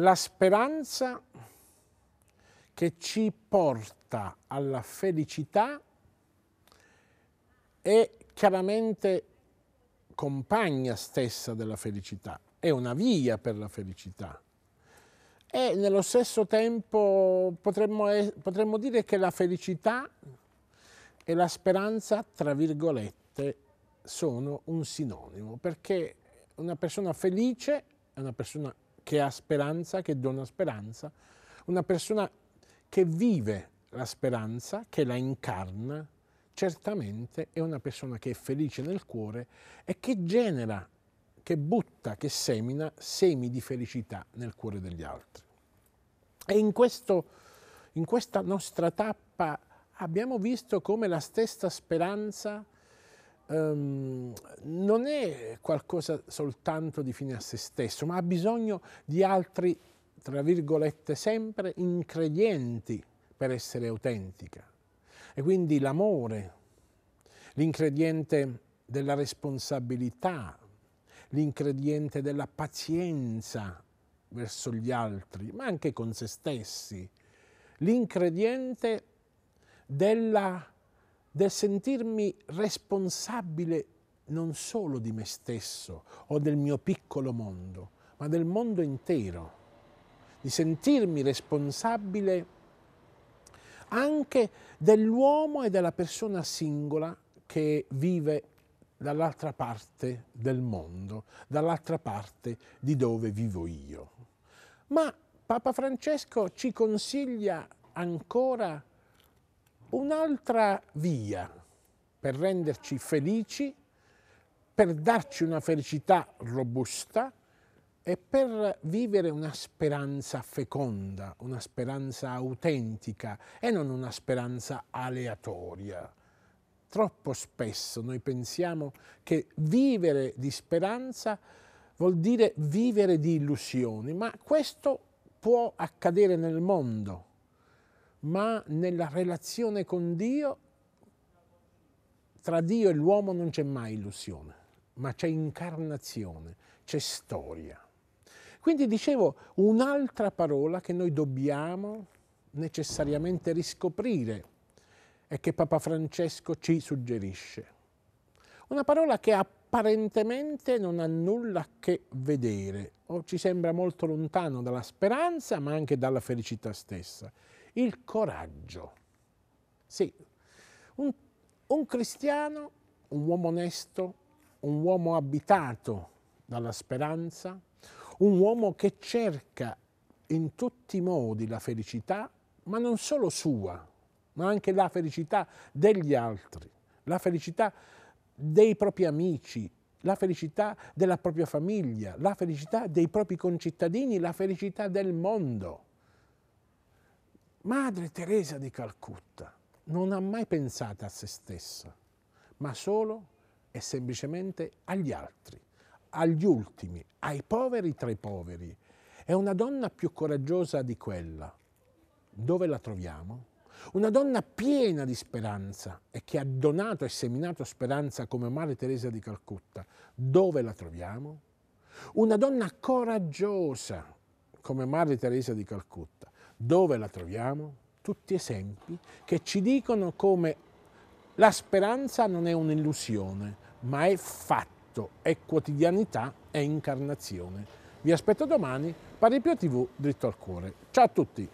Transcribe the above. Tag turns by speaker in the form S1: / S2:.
S1: la speranza che ci porta alla felicità è chiaramente compagna stessa della felicità, è una via per la felicità. E nello stesso tempo potremmo, potremmo dire che la felicità e la speranza, tra virgolette, sono un sinonimo, perché una persona felice è una persona che ha speranza, che dona speranza, una persona che vive la speranza, che la incarna, certamente è una persona che è felice nel cuore e che genera, che butta, che semina semi di felicità nel cuore degli altri. E in, questo, in questa nostra tappa abbiamo visto come la stessa speranza Um, non è qualcosa soltanto di fine a se stesso, ma ha bisogno di altri, tra virgolette, sempre ingredienti per essere autentica. E quindi l'amore, l'ingrediente della responsabilità, l'ingrediente della pazienza verso gli altri, ma anche con se stessi, l'ingrediente della del sentirmi responsabile non solo di me stesso o del mio piccolo mondo, ma del mondo intero, di sentirmi responsabile anche dell'uomo e della persona singola che vive dall'altra parte del mondo, dall'altra parte di dove vivo io. Ma Papa Francesco ci consiglia ancora Un'altra via per renderci felici, per darci una felicità robusta e per vivere una speranza feconda, una speranza autentica e non una speranza aleatoria. Troppo spesso noi pensiamo che vivere di speranza vuol dire vivere di illusioni, ma questo può accadere nel mondo, ma nella relazione con Dio, tra Dio e l'uomo non c'è mai illusione, ma c'è incarnazione, c'è storia. Quindi dicevo un'altra parola che noi dobbiamo necessariamente riscoprire e che Papa Francesco ci suggerisce. Una parola che apparentemente non ha nulla a che vedere o ci sembra molto lontano dalla speranza ma anche dalla felicità stessa il coraggio. Sì, un, un cristiano, un uomo onesto, un uomo abitato dalla speranza, un uomo che cerca in tutti i modi la felicità, ma non solo sua, ma anche la felicità degli altri, la felicità dei propri amici, la felicità della propria famiglia, la felicità dei propri concittadini, la felicità del mondo. Madre Teresa di Calcutta non ha mai pensato a se stessa, ma solo e semplicemente agli altri, agli ultimi, ai poveri tra i poveri. È una donna più coraggiosa di quella. Dove la troviamo? Una donna piena di speranza e che ha donato e seminato speranza come Madre Teresa di Calcutta. Dove la troviamo? Una donna coraggiosa come Madre Teresa di Calcutta dove la troviamo? Tutti esempi che ci dicono come la speranza non è un'illusione, ma è fatto, è quotidianità, è incarnazione. Vi aspetto domani, Paripio TV, dritto al cuore. Ciao a tutti!